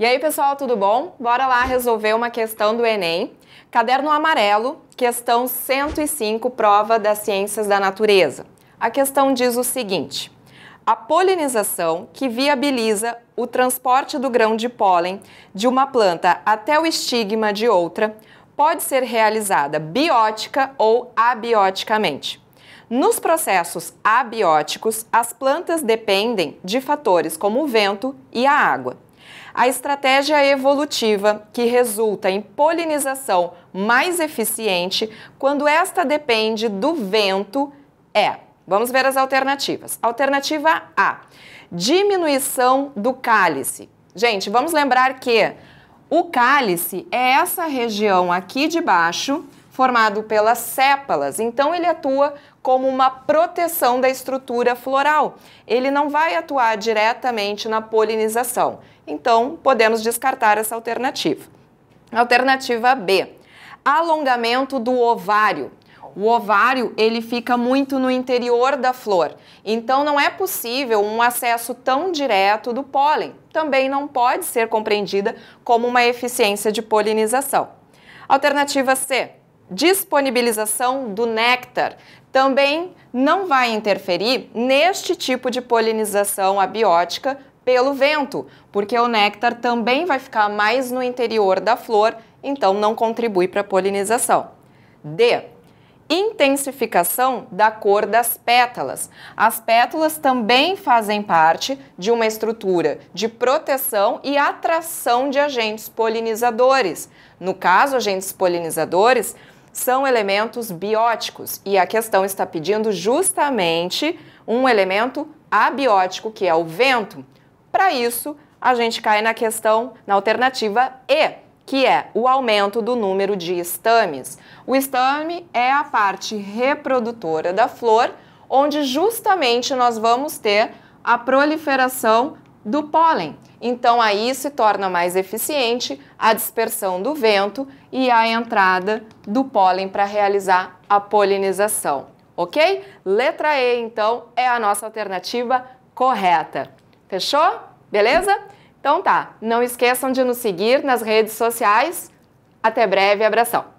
E aí, pessoal, tudo bom? Bora lá resolver uma questão do Enem. Caderno amarelo, questão 105, prova das ciências da natureza. A questão diz o seguinte: a polinização, que viabiliza o transporte do grão de pólen de uma planta até o estigma de outra, pode ser realizada biótica ou abioticamente. Nos processos abióticos, as plantas dependem de fatores como o vento e a água. A estratégia evolutiva, que resulta em polinização mais eficiente quando esta depende do vento, é. Vamos ver as alternativas. Alternativa A: diminuição do cálice. Gente, vamos lembrar que o cálice é essa região aqui de baixo formado pelas sépalas. Então ele atua como uma proteção da estrutura floral. Ele não vai atuar diretamente na polinização. Então podemos descartar essa alternativa. Alternativa B. Alongamento do ovário. O ovário, ele fica muito no interior da flor, então não é possível um acesso tão direto do pólen. Também não pode ser compreendida como uma eficiência de polinização. Alternativa C, disponibilização do néctar também não vai interferir neste tipo de polinização abiótica pelo vento, porque o néctar também vai ficar mais no interior da flor, então não contribui para a polinização. D. Intensificação da cor das pétalas. As pétalas também fazem parte de uma estrutura de proteção e atração de agentes polinizadores. No caso, agentes polinizadores são elementos bióticos e a questão está pedindo justamente um elemento abiótico, que é o vento. Para isso, a gente cai na questão, na alternativa E, que é o aumento do número de estames. O estame é a parte reprodutora da flor, onde justamente nós vamos ter a proliferação do pólen. Então aí se torna mais eficiente a dispersão do vento e a entrada do pólen para realizar a polinização, ok? Letra E, então, é a nossa alternativa correta. Fechou? Beleza? Então tá, não esqueçam de nos seguir nas redes sociais. Até breve, abração!